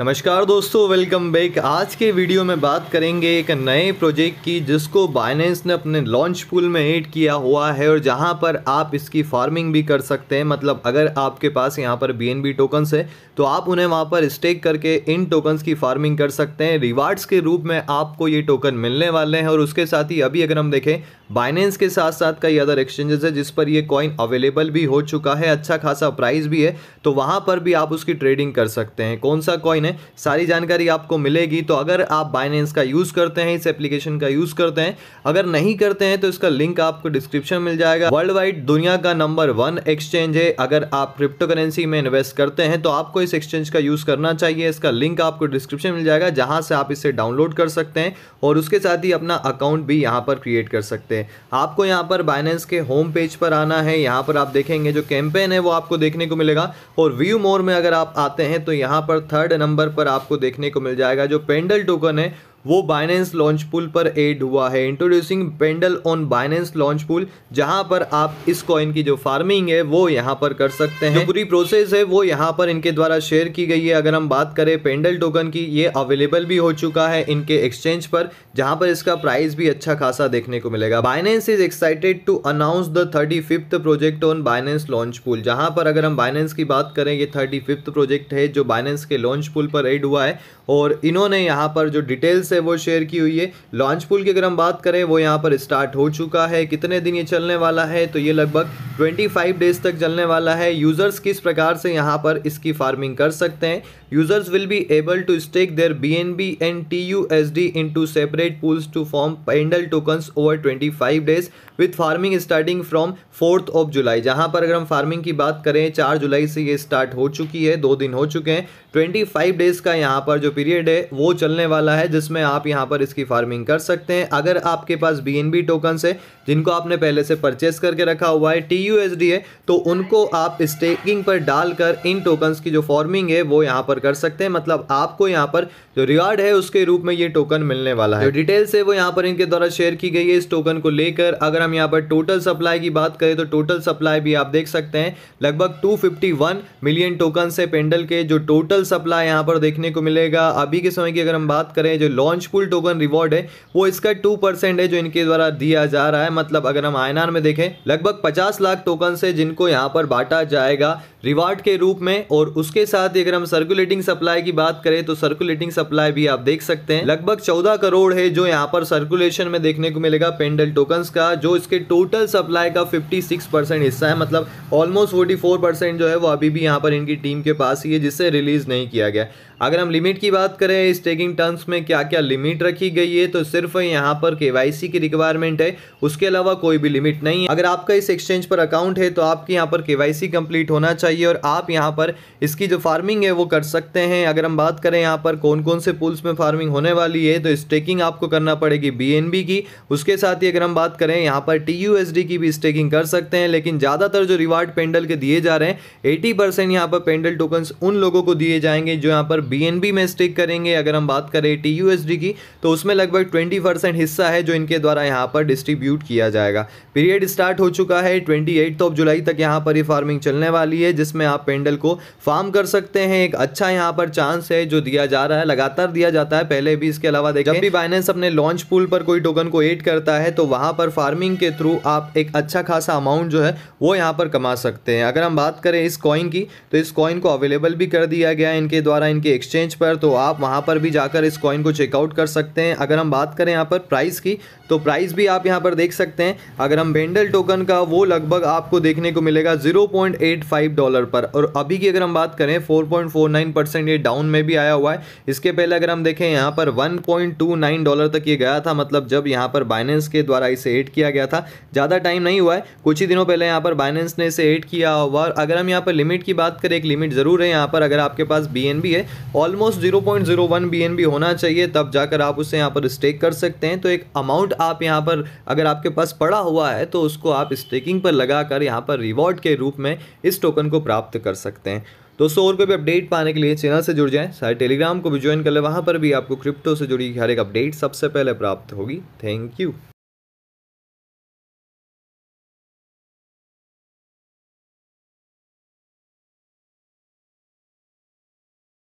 नमस्कार दोस्तों welcome back आज के वीडियो में बात करेंगे एक नए प्रोजेक्ट की जिसको बाइनेंस ने अपने लॉन्च पूल में ऐड किया हुआ है और जहां पर आप इसकी फार्मिंग भी कर सकते हैं मतलब अगर आपके पास यहां पर बी एन बी टोकन्स है तो आप उन्हें वहां पर स्टेक करके इन टोकन्स की फार्मिंग कर सकते हैं रिवार्ड्स के रूप में आपको ये टोकन मिलने वाले हैं और उसके साथ ही अभी अगर हम देखें बाइनेंस के साथ साथ कई अदर एक्सचेंजेस है जिस पर ये कॉइन अवेलेबल भी हो चुका है अच्छा खासा प्राइस भी है तो वहाँ पर भी आप उसकी ट्रेडिंग कर सकते हैं कौन सा कॉइन में सारी जानकारी आपको मिलेगी तो अगर आप बाइनेंस का यूज़ करते हैं इस एप्लीकेशन का यूज़ करते हैं अगर नहीं करते हैं तो इसका लिंक आपको डिस्क्रिप्शन मिल जाएगा वर्ल्ड वाइड दुनिया का नंबर वन एक्सचेंज है अगर आप क्रिप्टो करेंसी में इन्वेस्ट करते हैं तो आपको इस एक्सचेंज का यूज़ करना चाहिए इसका लिंक आपको डिस्क्रिप्शन मिल जाएगा जहाँ से आप इसे डाउनलोड कर सकते हैं और उसके साथ ही अपना अकाउंट भी यहाँ पर क्रिएट कर सकते हैं आपको यहाँ पर बाइनेंस के होम पेज पर आना है यहाँ पर आप देखेंगे जो कैंपेन है वो आपको देखने को मिलेगा और व्यू मोर में अगर आप आते हैं तो यहाँ पर थर्ड नंबर नंबर पर आपको देखने को मिल जाएगा जो पेंडल टोकन है वो बाइनेंस लॉन्च पुल पर एड हुआ है introducing Pendle on Binance launch pool जहां पर आप इस कॉइन की जो फार्मिंग है वो यहां पर कर सकते हैं पूरी प्रोसेस है वो यहां पर इनके द्वारा शेयर की गई है अगर हम बात करें पेंडल टोकन की ये अवेलेबल भी हो चुका है इनके एक्सचेंज पर जहां पर इसका प्राइस भी अच्छा खासा देखने को मिलेगा Binance is excited to announce the thirty fifth project on Binance launch pool जहां पर अगर हम बाइनेंस की बात करें ये थर्टी फिफ्थ प्रोजेक्ट है जो बाइनेंस के लॉन्च पुल पर एड हुआ है और इन्होंने यहाँ पर जो डिटेल्स है है वो शेयर की हुई है लॉन्च पुल की अगर हम बात करें वो यहाँ पर स्टार्ट हो चुका है कितने दिन ये चलने वाला है तो ये लगभग 25 डेज तक चलने वाला है यूज़र्स किस प्रकार से यहाँ पर इसकी फार्मिंग कर सकते हैं users will be able to stake their B N B and T U S D in two separate pools to farm Pendle tokens over twenty five days with farming starting from fourth of July जहाँ पर अगर हम farming की बात करें चार जुलाई से ये स्टार्ट हो चुकी है दो दिन हो चुके हैं ट्वेंटी फाइव डेज का यहाँ पर जो पीरियड है वो चलने वाला है जिसमें में आप यहाँ पर इसकी फार्मिंग कर सकते हैं अगर आपके पास बी एन बी टोकन है जिनको आपने पहले से परचेस करके रखा हुआ है टी यू एस डी है तो उनको आप स्टेकिंग पर डालकर इन टोकन्स की जो फार्मिंग है वो यहाँ पर कर सकते हैं मतलब आपको यहाँ पर जो रिवार्ड है उसके रूप में ये टोकन मिलने वाला है जो डिटेल्स है वो यहाँ पर इनके द्वारा शेयर की गई है इस टोकन को लेकर अगर हम यहाँ पर टोटल सप्लाई की बात करें तो टोटल सप्लाई भी आप देख सकते हैं लगभग 251 मिलियन टोकन से पेंडल के जो टोटल सप्लाई यहाँ पर देखने को मिलेगा अभी के समय की अगर हम बात करें जो launch launch pool token reward है वो इसका टू परसेंट है जो इनके द्वारा दिया जा रहा है मतलब अगर हम आयनार में देखें लगभग पचास लाख टोकन है जिनको यहाँ पर बांटा जाएगा रिवार्ड के रूप में और उसके साथ ही अगर हम सर्कुलेटिंग सप्लाई की बात करें तो सर्कुलेटिंग सप्लाई भी आप देख सकते हैं लगभग 14 करोड़ है जो यहाँ पर सर्कुलेशन में देखने को मिलेगा पेंडल टोकन्स का जो इसके टोटल सप्लाई का 56 परसेंट हिस्सा है मतलब ऑलमोस्ट 44 परसेंट जो है वो अभी भी यहाँ पर इनकी टीम के पास ही है जिससे रिलीज नहीं किया गया अगर हम लिमिट की बात करें इस टेकिंग टर्म्स में क्या क्या लिमिट रखी गई है तो सिर्फ यहाँ पर के की रिक्वायरमेंट है उसके अलावा कोई भी लिमिट नहीं है अगर आपका इस एक्सचेंज पर अकाउंट है तो आपके यहाँ पर के कंप्लीट होना चाहिए और आप यहाँ पर इसकी जो फार्मिंग है वो कर सकते हैं अगर हम बात करें यहाँ पर कौन कौन से पुल्स में फार्मिंग होने वाली है तो स्टेकिंग आपको करना पड़ेगी बी की उसके साथ ही अगर हम बात करें यहाँ पर टी की भी स्टेकिंग कर सकते हैं लेकिन ज़्यादातर जो रिवार्ड पेंडल के दिए जा रहे हैं एटी परसेंट यहाँ पर पेंडल टोकन्स उन लोगों को दिए जाएंगे जो यहाँ पर बी में स्टेक करेंगे अगर हम बात करें टी की तो उसमें लगभग ट्वेंटी हिस्सा है जो इनके द्वारा यहाँ पर डिस्ट्रीब्यूट किया जाएगा पीरियड स्टार्ट हो चुका है ट्वेंटी एट ऑफ जुलाई तक यहाँ पर ये फार्मिंग चलने वाली है जिसमें आप पेंडल को फार्म कर सकते हैं एक अच्छा यहाँ पर चांस है जो दिया जा रहा है लगातार दिया जाता है पहले भी इसके अलावा देखें जब भी बाइनेंस अपने लॉन्च पुल पर कोई टोकन को एड करता है तो वहाँ पर फार्मिंग के थ्रू आप एक अच्छा खासा अमाउंट जो है वो यहाँ पर कमा सकते हैं अगर हम बात करें इस कॉइन की तो इस कॉइन को अवेलेबल भी कर दिया गया है इनके द्वारा इनके एक्सचेंज पर तो आप वहाँ पर भी जाकर इस कॉइन को चेकआउट कर सकते हैं अगर हम बात करें यहाँ पर प्राइस की तो प्राइस भी आप यहाँ पर देख सकते हैं अगर हम बेंडल टोकन का वो लगभग आपको देखने को मिलेगा 0.85 डॉलर पर और अभी की अगर हम बात करें 4.49 परसेंट ये डाउन में भी आया हुआ है इसके पहले अगर हम देखें यहाँ पर 1.29 डॉलर तक ये गया था मतलब जब यहाँ पर बाइनेंस के द्वारा इसे एड किया गया था ज़्यादा टाइम नहीं हुआ है कुछ ही दिनों पहले यहाँ पर बाइनेंस ने इसे एड किया हुआ और अगर हम यहाँ पर लिमिट की बात करें एक लिमिट ज़रूर है यहाँ पर अगर आपके पास बी है ऑलमोस्ट 0.01 बी होना चाहिए तब जाकर आप उसे यहाँ पर स्टेक कर सकते हैं तो एक अमाउंट आप यहाँ पर अगर आपके पास पड़ा हुआ है तो उसको आप स्टेकिंग पर लगा कर यहाँ पर रिवॉर्ड के रूप में इस टोकन को प्राप्त कर सकते हैं दोस्तों और कोई भी अपडेट पाने के लिए चैनल से जुड़ जाएं सारे टेलीग्राम को भी ज्वाइन कर लें वहाँ पर भी आपको क्रिप्टो से जुड़ी हर एक अपडेट सबसे पहले प्राप्त होगी थैंक यू